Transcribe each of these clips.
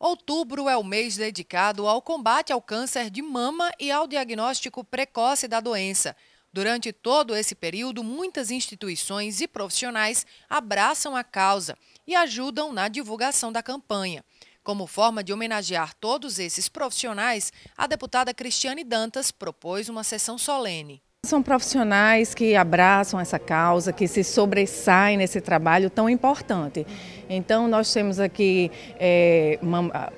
Outubro é o mês dedicado ao combate ao câncer de mama e ao diagnóstico precoce da doença. Durante todo esse período, muitas instituições e profissionais abraçam a causa e ajudam na divulgação da campanha. Como forma de homenagear todos esses profissionais, a deputada Cristiane Dantas propôs uma sessão solene. São profissionais que abraçam essa causa, que se sobressaem nesse trabalho tão importante. Então, nós temos aqui é,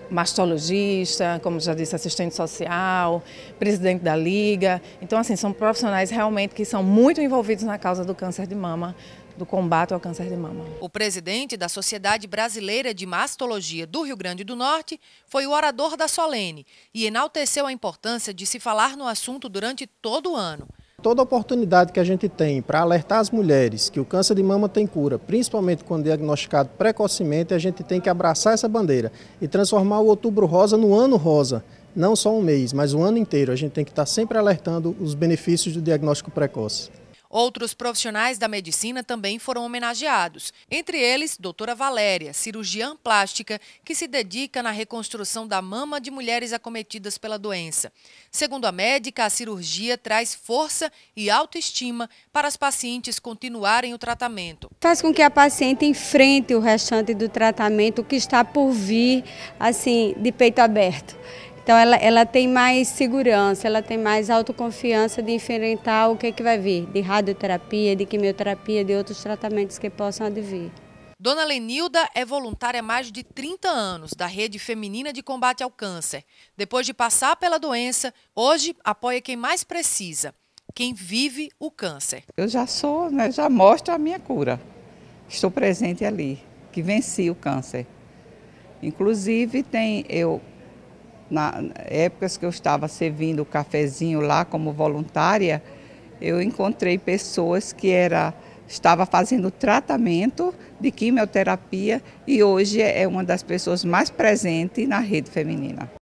mastologista, como já disse, assistente social, presidente da liga. Então, assim, são profissionais realmente que são muito envolvidos na causa do câncer de mama do combate ao câncer de mama. O presidente da Sociedade Brasileira de Mastologia do Rio Grande do Norte foi o orador da Solene e enalteceu a importância de se falar no assunto durante todo o ano. Toda oportunidade que a gente tem para alertar as mulheres que o câncer de mama tem cura, principalmente quando diagnosticado precocemente, a gente tem que abraçar essa bandeira e transformar o outubro rosa no ano rosa. Não só um mês, mas o ano inteiro. A gente tem que estar tá sempre alertando os benefícios do diagnóstico precoce. Outros profissionais da medicina também foram homenageados, entre eles doutora Valéria, cirurgiã plástica que se dedica na reconstrução da mama de mulheres acometidas pela doença. Segundo a médica, a cirurgia traz força e autoestima para as pacientes continuarem o tratamento. Faz com que a paciente enfrente o restante do tratamento que está por vir, assim, de peito aberto. Então ela, ela tem mais segurança, ela tem mais autoconfiança de enfrentar o que, é que vai vir, de radioterapia, de quimioterapia, de outros tratamentos que possam advir. Dona Lenilda é voluntária há mais de 30 anos da Rede Feminina de Combate ao Câncer. Depois de passar pela doença, hoje apoia quem mais precisa, quem vive o câncer. Eu já sou, né, já mostro a minha cura. Estou presente ali, que venci o câncer. Inclusive, tem eu na épocas que eu estava servindo o cafezinho lá como voluntária, eu encontrei pessoas que era estava fazendo tratamento de quimioterapia e hoje é uma das pessoas mais presentes na rede feminina.